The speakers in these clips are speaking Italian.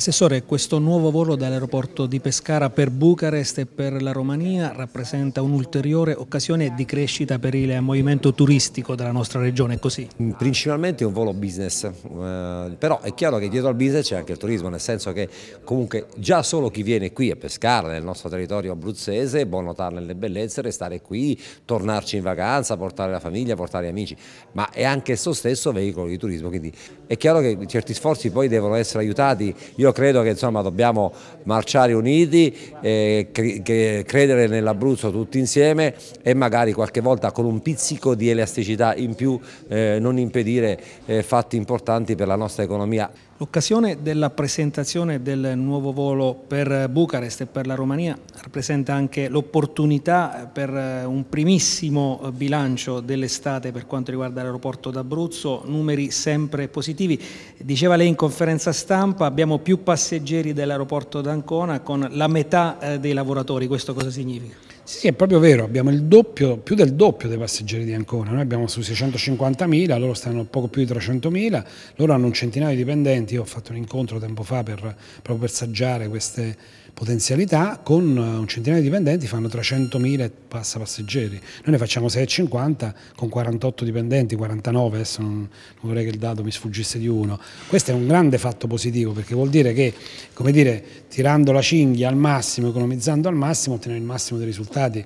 Assessore, questo nuovo volo dall'aeroporto di Pescara per Bucarest e per la Romania rappresenta un'ulteriore occasione di crescita per il movimento turistico della nostra regione, così? Mm, principalmente è un volo business, eh, però è chiaro che dietro al business c'è anche il turismo, nel senso che comunque già solo chi viene qui a Pescara, nel nostro territorio abruzzese, può buon notarne le bellezze, restare qui, tornarci in vacanza, portare la famiglia, portare gli amici, ma è anche esso stesso veicolo di turismo, quindi è chiaro che certi sforzi poi devono essere aiutati. Io io credo che insomma, dobbiamo marciare uniti, eh, credere nell'Abruzzo tutti insieme e magari qualche volta con un pizzico di elasticità in più eh, non impedire eh, fatti importanti per la nostra economia. L'occasione della presentazione del nuovo volo per Bucarest e per la Romania rappresenta anche l'opportunità per eh, un primissimo eh, bilancio dell'estate per quanto riguarda l'aeroporto d'Abruzzo, numeri sempre positivi. Diceva lei in conferenza stampa, abbiamo più passeggeri dell'aeroporto d'Ancona con la metà eh, dei lavoratori, questo cosa significa? Sì, è proprio vero, abbiamo il doppio, più del doppio dei passeggeri di Ancona, noi abbiamo sui 650.000, loro stanno poco più di 300.000, loro hanno un centinaio di dipendenti, io ho fatto un incontro tempo fa per, proprio per saggiare queste potenzialità, con eh, un centinaio di dipendenti fanno 300.000 passa passeggeri, noi ne facciamo 650 con 48 dipendenti, 49 adesso non, non vorrei che il dato mi sfuggisse di uno, questo è un grande fatto positivo perché vuol dire che, come dire, tirando la cinghia al massimo, economizzando al massimo, otteniamo il massimo dei risultati stati.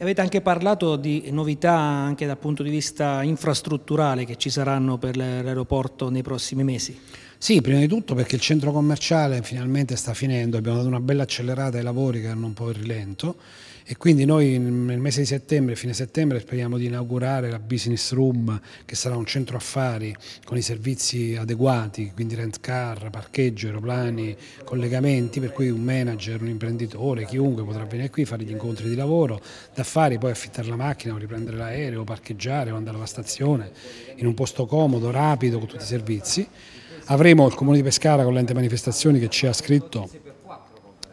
Avete anche parlato di novità anche dal punto di vista infrastrutturale che ci saranno per l'aeroporto nei prossimi mesi. Sì, prima di tutto perché il centro commerciale finalmente sta finendo, abbiamo dato una bella accelerata ai lavori che erano un po' in rilento e quindi noi nel mese di settembre, fine settembre, speriamo di inaugurare la Business Room che sarà un centro affari con i servizi adeguati, quindi rent car, parcheggio, aeroplani, collegamenti, per cui un manager, un imprenditore, chiunque potrà venire qui, fare gli incontri di lavoro, d'affari, poi affittare la macchina o riprendere l'aereo, parcheggiare o andare alla stazione in un posto comodo, rapido, con tutti i servizi. Avremo il Comune di Pescara con l'ente manifestazioni che ci ha scritto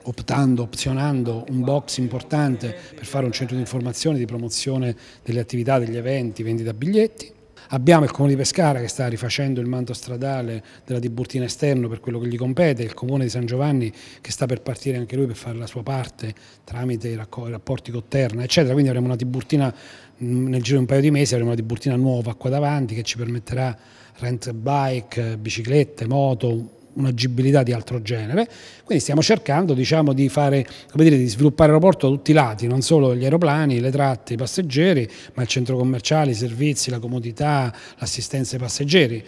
optando, opzionando un box importante per fare un centro di informazione, di promozione delle attività, degli eventi, vendita biglietti. Abbiamo il Comune di Pescara che sta rifacendo il manto stradale della Tiburtina esterno per quello che gli compete, il Comune di San Giovanni che sta per partire anche lui per fare la sua parte tramite i rapporti con Terna, eccetera. Quindi avremo una Tiburtina mm, nel giro di un paio di mesi, avremo una Tiburtina nuova qua davanti che ci permetterà rent bike, biciclette, moto, un'agibilità di altro genere, quindi stiamo cercando diciamo, di, fare, dire, di, sviluppare l'aeroporto a tutti i lati, non solo gli aeroplani, le tratte, i passeggeri, ma il centro commerciale, i servizi, la comodità, l'assistenza ai passeggeri.